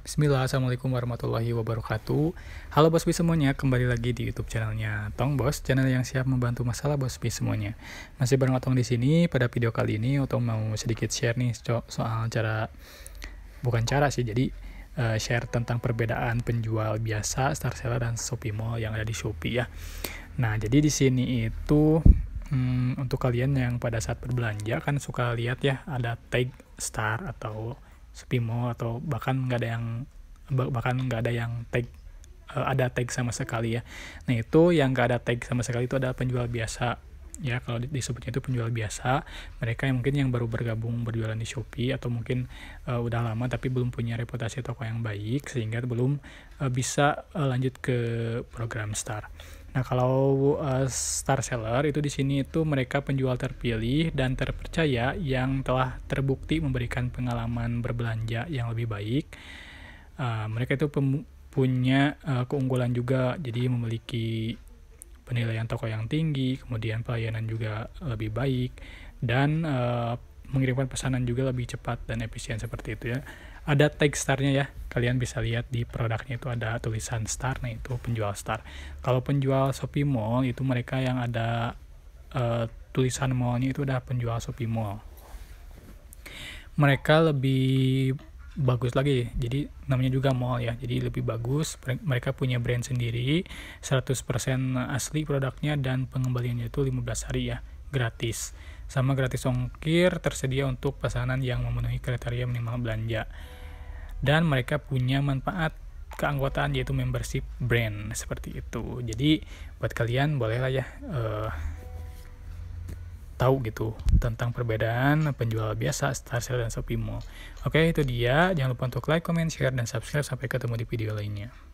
Bismillah, Assalamualaikum warahmatullahi wabarakatuh Halo Bi semuanya, kembali lagi di Youtube channelnya Tong Bos Channel yang siap membantu masalah Bi semuanya Masih bareng Otong di sini. pada video kali ini Otong mau sedikit share nih so soal cara Bukan cara sih, jadi uh, share tentang perbedaan penjual biasa, star seller, dan Shopee Mall yang ada di Shopee ya Nah, jadi di sini itu hmm, untuk kalian yang pada saat berbelanja kan suka lihat ya ada tag star atau sepi atau bahkan nggak ada yang bahkan nggak ada yang tag eh, ada tag sama sekali ya. Nah itu yang nggak ada tag sama sekali itu adalah penjual biasa ya kalau disebutnya itu penjual biasa mereka yang mungkin yang baru bergabung berjualan di Shopee atau mungkin uh, udah lama tapi belum punya reputasi toko yang baik sehingga belum uh, bisa uh, lanjut ke program Star. Nah, kalau uh, star seller itu di sini itu mereka penjual terpilih dan terpercaya yang telah terbukti memberikan pengalaman berbelanja yang lebih baik. Uh, mereka itu punya uh, keunggulan juga, jadi memiliki penilaian toko yang tinggi, kemudian pelayanan juga lebih baik, dan e, mengirimkan pesanan juga lebih cepat dan efisien seperti itu ya. Ada tag starnya ya, kalian bisa lihat di produknya itu ada tulisan star, nah itu penjual star. Kalau penjual Shopee Mall itu mereka yang ada e, tulisan mallnya itu udah penjual Shopee Mall mereka lebih bagus lagi jadi namanya juga mall ya jadi lebih bagus mereka punya brand sendiri 100% asli produknya dan pengembaliannya itu 15 hari ya gratis sama gratis ongkir tersedia untuk pesanan yang memenuhi kriteria minimal belanja dan mereka punya manfaat keanggotaan yaitu membership brand seperti itu jadi buat kalian bolehlah ya uh, tahu gitu tentang perbedaan penjual biasa, star sale dan Shopee Mall. Oke, itu dia. Jangan lupa untuk like, comment, share, dan subscribe. Sampai ketemu di video lainnya.